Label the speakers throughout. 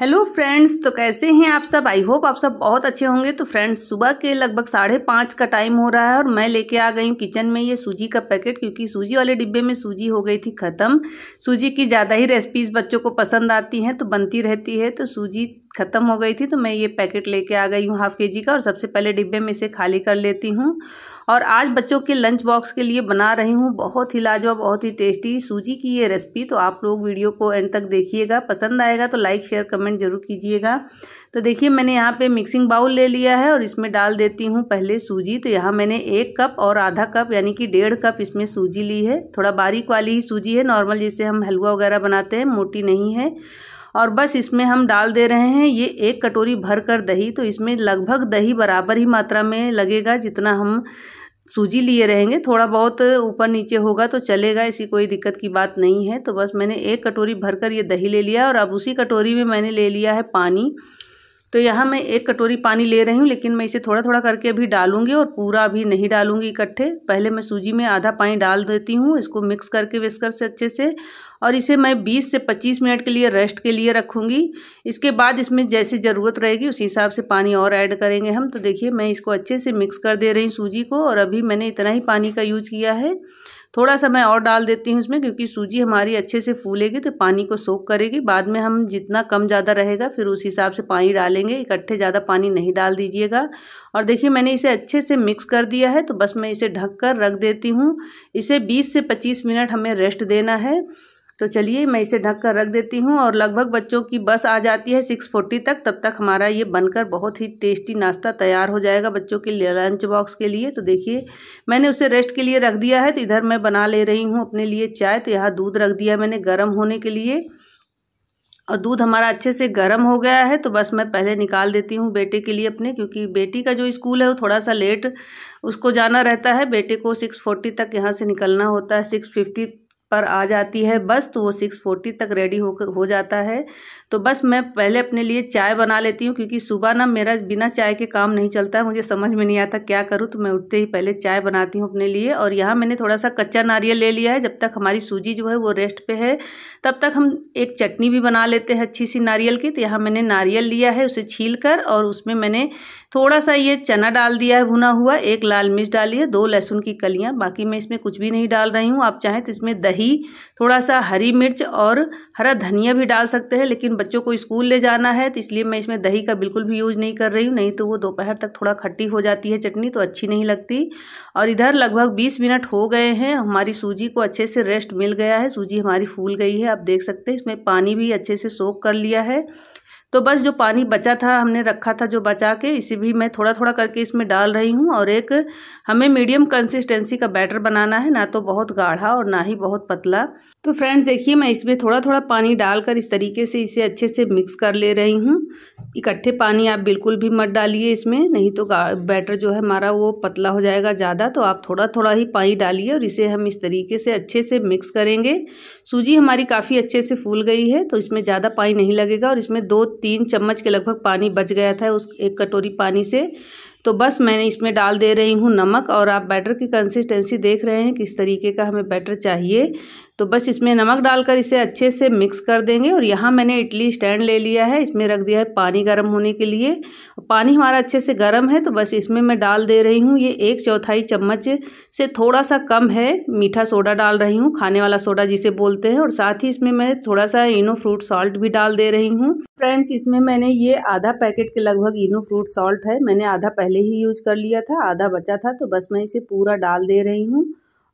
Speaker 1: hello friends तो कैसे हैं आप सब आई होप आप सब बहुत अच्छे होंगे तो फ्रेंड्स सुबह के लगभग साढ़े पाँच का टाइम हो रहा है और मैं लेके आ गई हूँ किचन में ये सूजी का पैकेट क्योंकि सूजी वाले डिब्बे में सूजी हो गई थी ख़त्म सूजी की ज़्यादा ही रेसिपीज़ बच्चों को पसंद आती हैं तो बनती रहती है तो सूजी ख़त्म हो गई थी तो मैं ये पैकेट लेके आ गई हूँ हाफ़ के जी का और सबसे पहले डिब्बे में इसे खाली कर लेती हूँ और आज बच्चों के लंच बॉक्स के लिए बना रही हूँ बहुत ही लाजवाब बहुत ही टेस्टी सूजी की ये रेसिपी तो आप लोग वीडियो को एंड तक देखिएगा पसंद आएगा तो लाइक शेयर कमेंट जरूर कीजिएगा तो देखिए मैंने यहाँ पे मिक्सिंग बाउल ले लिया है और इसमें डाल देती हूँ पहले सूजी तो यहाँ मैंने एक कप और आधा कप यानी कि डेढ़ कप इसमें सूजी ली है थोड़ा बारीक वाली ही सूजी है नॉर्मल जैसे हम हलवा वगैरह बनाते हैं मोटी नहीं है और बस इसमें हम डाल दे रहे हैं ये एक कटोरी भर कर दही तो इसमें लगभग दही बराबर ही मात्रा में लगेगा जितना हम सूजी लिए रहेंगे थोड़ा बहुत ऊपर नीचे होगा तो चलेगा ऐसी कोई दिक्कत की बात नहीं है तो बस मैंने एक कटोरी भरकर ये दही ले लिया और अब उसी कटोरी में मैंने ले लिया है पानी तो यहाँ मैं एक कटोरी पानी ले रही हूँ लेकिन मैं इसे थोड़ा थोड़ा करके अभी डालूंगी और पूरा अभी नहीं डालूंगी इकट्ठे पहले मैं सूजी में आधा पानी डाल देती हूँ इसको मिक्स करके विस्कर से अच्छे से और इसे मैं 20 से 25 मिनट के लिए रेस्ट के लिए रखूँगी इसके बाद इसमें जैसी ज़रूरत रहेगी उसी हिसाब से पानी और ऐड करेंगे हम तो देखिए मैं इसको अच्छे से मिक्स कर दे रही हूँ सूजी को और अभी मैंने इतना ही पानी का यूज किया है थोड़ा सा मैं और डाल देती हूँ इसमें क्योंकि सूजी हमारी अच्छे से फूलेगी तो पानी को सोख करेगी बाद में हम जितना कम ज़्यादा रहेगा फिर उस हिसाब से पानी डालेंगे इकट्ठे ज़्यादा पानी नहीं डाल दीजिएगा और देखिए मैंने इसे अच्छे से मिक्स कर दिया है तो बस मैं इसे ढक कर रख देती हूँ इसे बीस से पच्चीस मिनट हमें रेस्ट देना है तो चलिए मैं इसे ढक कर रख देती हूँ और लगभग बच्चों की बस आ जाती है सिक्स फोर्टी तक तब तक हमारा ये बनकर बहुत ही टेस्टी नाश्ता तैयार हो जाएगा बच्चों के लिए लंच बॉक्स के लिए तो देखिए मैंने उसे रेस्ट के लिए रख दिया है तो इधर मैं बना ले रही हूँ अपने लिए चाय तो यहाँ दूध रख दिया मैंने गर्म होने के लिए और दूध हमारा अच्छे से गर्म हो गया है तो बस मैं पहले निकाल देती हूँ बेटे के लिए अपने क्योंकि बेटी का जो स्कूल है वो थोड़ा सा लेट उसको जाना रहता है बेटे को सिक्स फोर्टी तक यहाँ से निकलना होता है सिक्स फिफ्टी पर आ जाती है बस तो वो सिक्स फोर्टी तक रेडी हो हो जाता है तो बस मैं पहले अपने लिए चाय बना लेती हूँ क्योंकि सुबह ना मेरा बिना चाय के काम नहीं चलता है मुझे समझ में नहीं आता क्या करूँ तो मैं उठते ही पहले चाय बनाती हूँ अपने लिए और यहाँ मैंने थोड़ा सा कच्चा नारियल ले लिया है जब तक हमारी सूजी जो है वो रेस्ट पर है तब तक हम एक चटनी भी बना लेते हैं अच्छी सी नारियल की तो यहाँ मैंने नारियल लिया है उसे छील कर और उसमें मैंने थोड़ा सा ये चना डाल दिया है भुना हुआ एक लाल मिर्च डाली है दो लहसुन की कलियाँ बाकी मैं इसमें कुछ भी नहीं डाल रही हूँ आप चाहें तो इसमें दही दही थोड़ा सा हरी मिर्च और हरा धनिया भी डाल सकते हैं लेकिन बच्चों को स्कूल ले जाना है तो इसलिए मैं इसमें दही का बिल्कुल भी यूज़ नहीं कर रही हूँ नहीं तो वो दोपहर तक थोड़ा खट्टी हो जाती है चटनी तो अच्छी नहीं लगती और इधर लगभग बीस मिनट हो गए हैं हमारी सूजी को अच्छे से रेस्ट मिल गया है सूजी हमारी फूल गई है आप देख सकते हैं इसमें पानी भी अच्छे से सोख कर लिया है तो बस जो पानी बचा था हमने रखा था जो बचा के इसे भी मैं थोड़ा थोड़ा करके इसमें डाल रही हूँ और एक हमें मीडियम कंसिस्टेंसी का बैटर बनाना है ना तो बहुत गाढ़ा और ना ही बहुत पतला तो फ्रेंड्स देखिए मैं इसमें थोड़ा थोड़ा पानी डालकर इस तरीके से इसे अच्छे से मिक्स कर ले रही हूँ इकट्ठे पानी आप बिल्कुल भी मत डालिए इसमें नहीं तो बैटर जो है हमारा वो पतला हो जाएगा ज़्यादा तो आप थोड़ा थोड़ा ही पानी डालिए और इसे हम इस तरीके से अच्छे से मिक्स करेंगे सूजी हमारी काफ़ी अच्छे से फूल गई है तो इसमें ज़्यादा पानी नहीं लगेगा और इसमें दो तीन चम्मच के लगभग पानी बच गया था उस एक कटोरी पानी से तो बस मैंने इसमें डाल दे रही हूँ नमक और आप बैटर की कंसिस्टेंसी देख रहे हैं किस तरीके का हमें बैटर चाहिए तो बस इसमें नमक डालकर इसे अच्छे से मिक्स कर देंगे और यहाँ मैंने इडली स्टैंड ले लिया है इसमें रख दिया है पानी गर्म होने के लिए पानी हमारा अच्छे से गर्म है तो बस इसमें मैं डाल दे रही हूँ ये एक चौथाई चम्मच से थोड़ा सा कम है मीठा सोडा डाल रही हूँ खाने वाला सोडा जिसे बोलते हैं और साथ ही इसमें मैं थोड़ा सा इनो फ्रूट सॉल्ट भी डाल दे रही हूँ फ्रेंड्स इसमें मैंने ये आधा पैकेट के लगभग इनो फ्रूट सॉल्ट है मैंने आधा पहले पहले ही यूज कर लिया था आधा बचा था तो बस मैं इसे पूरा डाल दे रही हूँ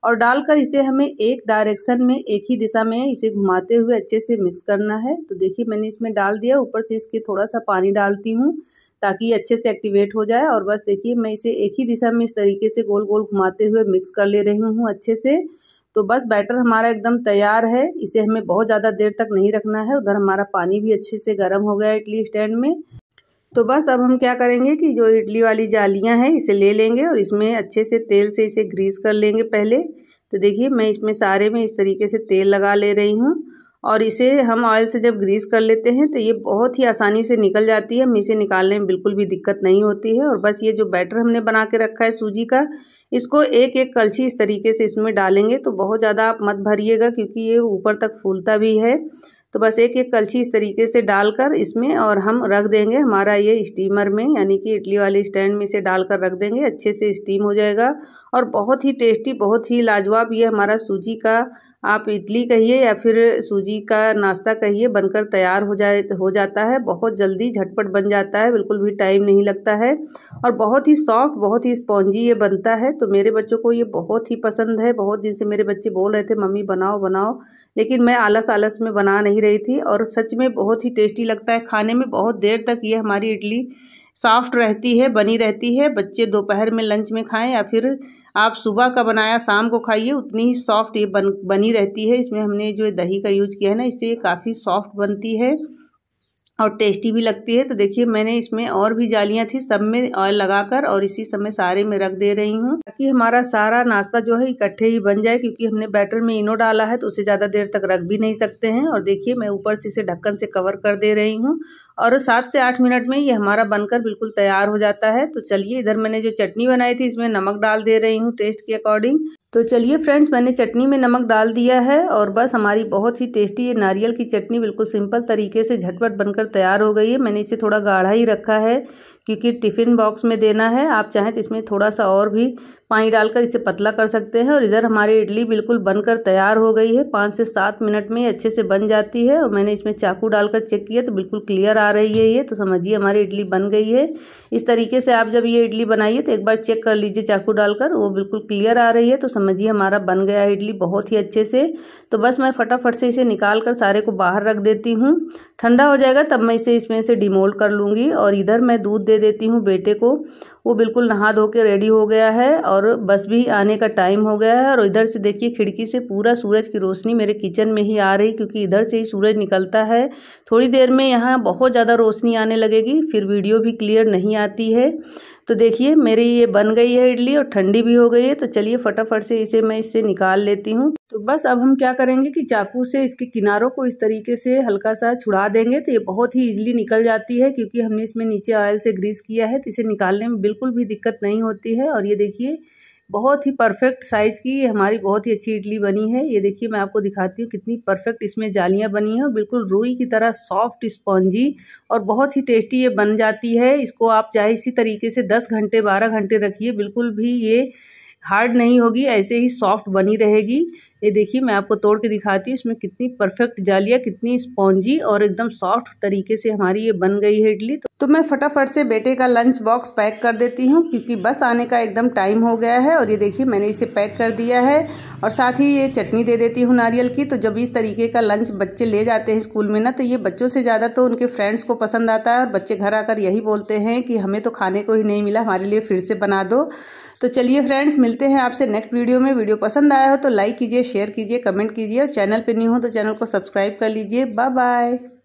Speaker 1: और डालकर इसे हमें एक डायरेक्शन में एक ही दिशा में इसे घुमाते हुए अच्छे से मिक्स करना है तो देखिए मैंने इसमें डाल दिया ऊपर से इसके थोड़ा सा पानी डालती हूँ ताकि ये अच्छे से एक्टिवेट हो जाए और बस देखिए मैं इसे एक ही दिशा में इस तरीके से गोल गोल घुमाते हुए मिक्स कर ले रही हूँ अच्छे से तो बस बैटर हमारा एकदम तैयार है इसे हमें बहुत ज़्यादा देर तक नहीं रखना है उधर हमारा पानी भी अच्छे से गर्म हो गया इडली स्टैंड में तो बस अब हम क्या करेंगे कि जो इडली वाली जालियां हैं इसे ले लेंगे और इसमें अच्छे से तेल से इसे ग्रीस कर लेंगे पहले तो देखिए मैं इसमें सारे में इस तरीके से तेल लगा ले रही हूँ और इसे हम ऑयल से जब ग्रीस कर लेते हैं तो ये बहुत ही आसानी से निकल जाती है हम इसे निकालने में बिल्कुल भी दिक्कत नहीं होती है और बस ये जो बैटर हमने बना के रखा है सूजी का इसको एक एक कलछी इस तरीके से इसमें डालेंगे तो बहुत ज़्यादा आप मत भरिएगा क्योंकि ये ऊपर तक फूलता भी है तो बस एक एक कलछी इस तरीके से डालकर इसमें और हम रख देंगे हमारा ये स्टीमर में यानी कि इडली वाले स्टैंड में इसे डालकर रख देंगे अच्छे से स्टीम हो जाएगा और बहुत ही टेस्टी बहुत ही लाजवाब ये हमारा सूजी का आप इडली कहिए या फिर सूजी का नाश्ता कहिए बनकर तैयार हो जाए हो जाता है बहुत जल्दी झटपट बन जाता है बिल्कुल भी टाइम नहीं लगता है और बहुत ही सॉफ्ट बहुत ही स्पॉन्जी ये बनता है तो मेरे बच्चों को ये बहुत ही पसंद है बहुत दिन से मेरे बच्चे बोल रहे थे मम्मी बनाओ बनाओ लेकिन मैं आलस आलस में बना नहीं रही थी और सच में बहुत ही टेस्टी लगता है खाने में बहुत देर तक ये हमारी इडली सॉफ्ट रहती है बनी रहती है बच्चे दोपहर में लंच में खाएँ या फिर आप सुबह का बनाया शाम को खाइए उतनी ही सॉफ्ट ये बन बनी रहती है इसमें हमने जो दही का यूज किया है ना इससे ये काफ़ी सॉफ्ट बनती है और टेस्टी भी लगती है तो देखिए मैंने इसमें और भी जालियाँ थी सब में ऑयल लगाकर और इसी सब में सारे में रख दे रही हूँ ताकि हमारा सारा नाश्ता जो है इकट्ठे ही बन जाए क्योंकि हमने बैटर में इनो डाला है तो उसे ज़्यादा देर तक रख भी नहीं सकते हैं और देखिए मैं ऊपर से इसे ढक्कन से कवर कर दे रही हूँ और सात से आठ मिनट में ये हमारा बनकर बिल्कुल तैयार हो जाता है तो चलिए इधर मैंने जो चटनी बनाई थी इसमें नमक डाल दे रही हूँ टेस्ट के अकॉर्डिंग तो चलिए फ्रेंड्स मैंने चटनी में नमक डाल दिया है और बस हमारी बहुत ही टेस्टी ये नारियल की चटनी बिल्कुल सिंपल तरीके से झटपट बनकर तैयार हो गई है मैंने इसे थोड़ा गाढ़ा ही रखा है क्योंकि टिफ़िन बॉक्स में देना है आप चाहें तो इसमें थोड़ा सा और भी पानी डालकर इसे पतला कर सकते हैं और इधर हमारी इडली बिल्कुल बनकर तैयार हो गई है पाँच से सात मिनट में अच्छे से बन जाती है और मैंने इसमें चाकू डालकर चेक किया तो बिल्कुल क्लियर आ आ रही है ये तो समझिए हमारी इडली बन गई है इस तरीके से आप जब ये इडली बनाइए तो एक बार चेक कर लीजिए चाकू डालकर वो बिल्कुल क्लियर आ रही है तो समझिए हमारा बन गया है इडली बहुत ही अच्छे से तो बस मैं फटाफट से इसे निकाल कर सारे को बाहर रख देती हूँ ठंडा हो जाएगा तब मैं इसे इसमें से डिमोल्ड कर लूँगी और इधर मैं दूध दे देती हूँ बेटे को वो बिल्कुल नहा धो के रेडी हो गया है और बस भी आने का टाइम हो गया है और इधर से देखिए खिड़की से पूरा सूरज की रोशनी मेरे किचन में ही आ रही क्योंकि इधर से ही सूरज निकलता है थोड़ी देर में यहाँ बहुत ज़्यादा रोशनी आने लगेगी फिर वीडियो भी क्लियर नहीं आती है तो देखिए मेरी ये बन गई है इडली और ठंडी भी हो गई है तो चलिए फटाफट से इसे मैं इससे निकाल लेती हूँ तो बस अब हम क्या करेंगे कि चाकू से इसके किनारों को इस तरीके से हल्का सा छुड़ा देंगे तो ये बहुत ही ईजिली निकल जाती है क्योंकि हमने इसमें नीचे ऑयल से ग्रीस किया है तो इसे निकालने में बिल्कुल भी दिक्कत नहीं होती है और ये देखिए बहुत ही परफेक्ट साइज़ की हमारी बहुत ही अच्छी इडली बनी है ये देखिए मैं आपको दिखाती हूँ कितनी परफेक्ट इसमें जालियाँ बनी हैं और बिल्कुल रोई की तरह सॉफ्ट स्पॉन्जी और बहुत ही टेस्टी ये बन जाती है इसको आप चाहे इसी तरीके से दस घंटे बारह घंटे रखिए बिल्कुल भी ये हार्ड नहीं होगी ऐसे ही सॉफ्ट बनी रहेगी ये देखिए मैं आपको तोड़ के दिखाती हूँ इसमें कितनी परफेक्ट जालियाँ कितनी स्पॉन्जी और एकदम सॉफ्ट तरीके से हमारी ये बन गई है इडली तो तो मैं फटाफट से बेटे का लंच बॉक्स पैक कर देती हूँ क्योंकि बस आने का एकदम टाइम हो गया है और ये देखिए मैंने इसे पैक कर दिया है और साथ ही ये चटनी दे देती हूँ नारियल की तो जब इस तरीके का लंच बच्चे ले जाते हैं स्कूल में ना तो ये बच्चों से ज़्यादा तो उनके फ्रेंड्स को पसंद आता है और बच्चे घर आकर यही बोलते हैं कि हमें तो खाने को ही नहीं मिला हमारे लिए फिर से बना दो तो चलिए फ्रेंड्स मिलते हैं आपसे नेक्स्ट वीडियो में वीडियो पसंद आया हो तो लाइक कीजिए शेयर कीजिए कमेंट कीजिए और चैनल पर नहीं हो तो चैनल को सब्सक्राइब कर लीजिए बाय बाय